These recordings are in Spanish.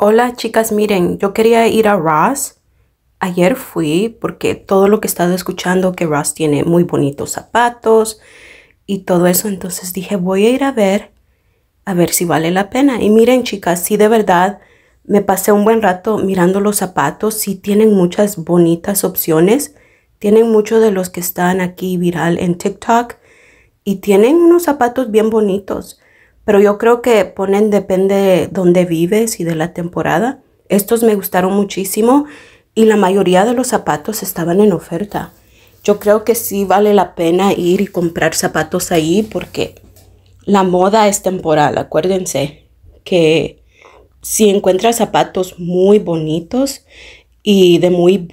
Hola chicas, miren, yo quería ir a Ross. Ayer fui porque todo lo que he estado escuchando que Ross tiene muy bonitos zapatos y todo eso, entonces dije voy a ir a ver, a ver si vale la pena. Y miren chicas, sí de verdad me pasé un buen rato mirando los zapatos, sí tienen muchas bonitas opciones, tienen muchos de los que están aquí viral en TikTok y tienen unos zapatos bien bonitos pero yo creo que ponen depende de dónde vives y de la temporada. Estos me gustaron muchísimo y la mayoría de los zapatos estaban en oferta. Yo creo que sí vale la pena ir y comprar zapatos ahí porque la moda es temporal, acuérdense que si encuentras zapatos muy bonitos y de muy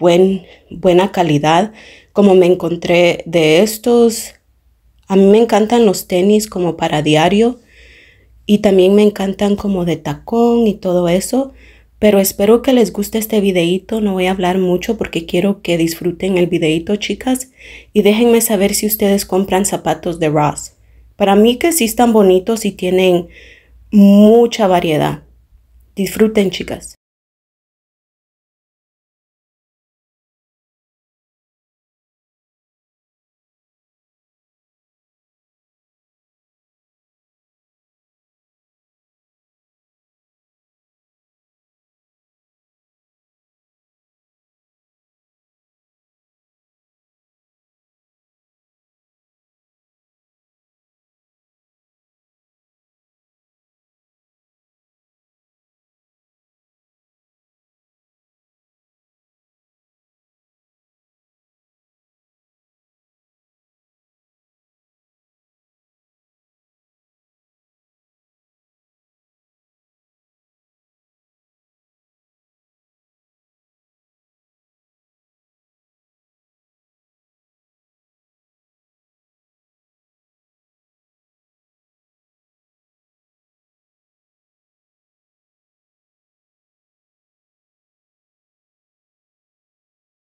buena calidad, como me encontré de estos, a mí me encantan los tenis como para diario y también me encantan como de tacón y todo eso. Pero espero que les guste este videito, no voy a hablar mucho porque quiero que disfruten el videito chicas y déjenme saber si ustedes compran zapatos de Ross. Para mí que sí están bonitos y tienen mucha variedad. Disfruten chicas.